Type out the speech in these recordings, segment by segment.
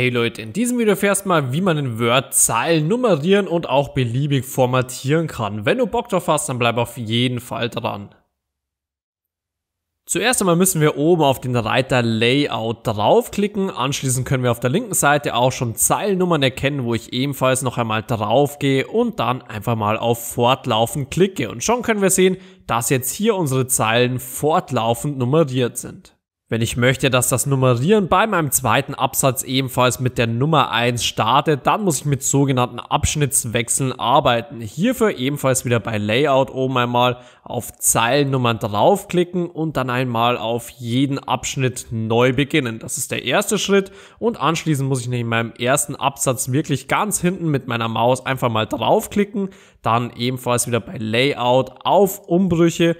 Hey Leute, in diesem Video erfährst du mal, wie man in Word Zeilen nummerieren und auch beliebig formatieren kann. Wenn du Bock drauf hast, dann bleib auf jeden Fall dran. Zuerst einmal müssen wir oben auf den Reiter Layout draufklicken, anschließend können wir auf der linken Seite auch schon Zeilennummern erkennen, wo ich ebenfalls noch einmal draufgehe und dann einfach mal auf Fortlaufen klicke und schon können wir sehen, dass jetzt hier unsere Zeilen fortlaufend nummeriert sind. Wenn ich möchte, dass das Nummerieren bei meinem zweiten Absatz ebenfalls mit der Nummer 1 startet, dann muss ich mit sogenannten Abschnittswechseln arbeiten. Hierfür ebenfalls wieder bei Layout oben einmal auf Zeilennummern draufklicken und dann einmal auf jeden Abschnitt neu beginnen. Das ist der erste Schritt und anschließend muss ich in meinem ersten Absatz wirklich ganz hinten mit meiner Maus einfach mal draufklicken, dann ebenfalls wieder bei Layout auf Umbrüche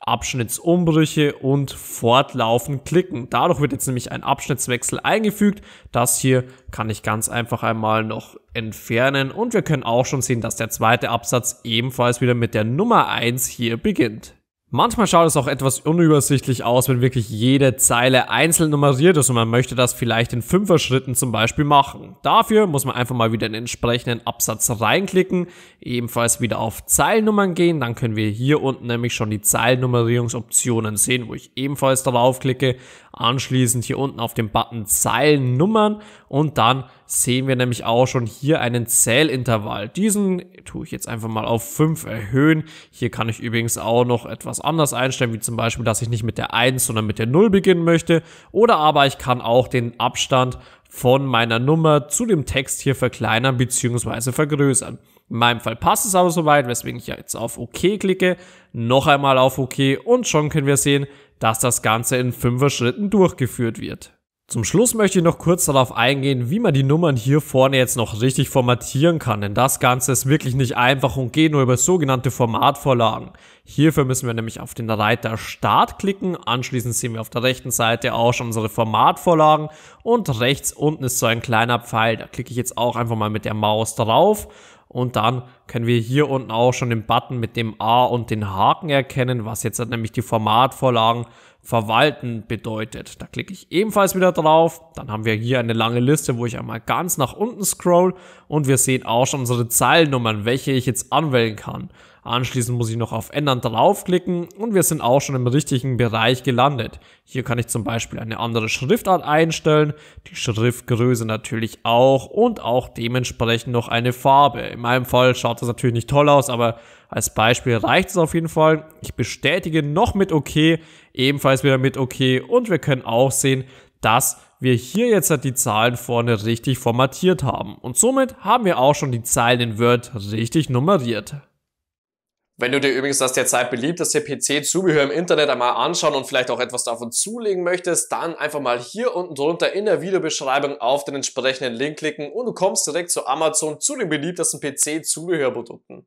Abschnittsumbrüche und Fortlaufen klicken. Dadurch wird jetzt nämlich ein Abschnittswechsel eingefügt. Das hier kann ich ganz einfach einmal noch entfernen und wir können auch schon sehen, dass der zweite Absatz ebenfalls wieder mit der Nummer 1 hier beginnt. Manchmal schaut es auch etwas unübersichtlich aus, wenn wirklich jede Zeile einzeln nummeriert ist und man möchte das vielleicht in fünfer Schritten zum Beispiel machen. Dafür muss man einfach mal wieder in den entsprechenden Absatz reinklicken, ebenfalls wieder auf Zeilennummern gehen, dann können wir hier unten nämlich schon die Zeilennummerierungsoptionen sehen, wo ich ebenfalls draufklicke, anschließend hier unten auf den Button Zeilennummern und dann sehen wir nämlich auch schon hier einen Zählintervall. Diesen tue ich jetzt einfach mal auf 5 erhöhen. Hier kann ich übrigens auch noch etwas anders einstellen, wie zum Beispiel, dass ich nicht mit der 1, sondern mit der 0 beginnen möchte. Oder aber ich kann auch den Abstand von meiner Nummer zu dem Text hier verkleinern bzw. vergrößern. In meinem Fall passt es aber soweit, weswegen ich jetzt auf OK klicke, noch einmal auf OK und schon können wir sehen, dass das Ganze in 5er Schritten durchgeführt wird. Zum Schluss möchte ich noch kurz darauf eingehen, wie man die Nummern hier vorne jetzt noch richtig formatieren kann, denn das Ganze ist wirklich nicht einfach und geht nur über sogenannte Formatvorlagen. Hierfür müssen wir nämlich auf den Reiter Start klicken, anschließend sehen wir auf der rechten Seite auch schon unsere Formatvorlagen und rechts unten ist so ein kleiner Pfeil, da klicke ich jetzt auch einfach mal mit der Maus drauf und dann können wir hier unten auch schon den Button mit dem A und den Haken erkennen, was jetzt nämlich die Formatvorlagen verwalten bedeutet. Da klicke ich ebenfalls wieder drauf. Dann haben wir hier eine lange Liste, wo ich einmal ganz nach unten scroll und wir sehen auch schon unsere Zeilennummern, welche ich jetzt anwählen kann. Anschließend muss ich noch auf Ändern draufklicken und wir sind auch schon im richtigen Bereich gelandet. Hier kann ich zum Beispiel eine andere Schriftart einstellen, die Schriftgröße natürlich auch und auch dementsprechend noch eine Farbe. In meinem Fall schaut das natürlich nicht toll aus, aber als Beispiel reicht es auf jeden Fall. Ich bestätige noch mit OK, ebenfalls wieder mit OK und wir können auch sehen, dass wir hier jetzt halt die Zahlen vorne richtig formatiert haben. Und somit haben wir auch schon die Zeilen in Word richtig nummeriert. Wenn du dir übrigens das derzeit beliebteste PC-Zubehör im Internet einmal anschauen und vielleicht auch etwas davon zulegen möchtest, dann einfach mal hier unten drunter in der Videobeschreibung auf den entsprechenden Link klicken und du kommst direkt zu Amazon zu den beliebtesten PC-Zubehörprodukten.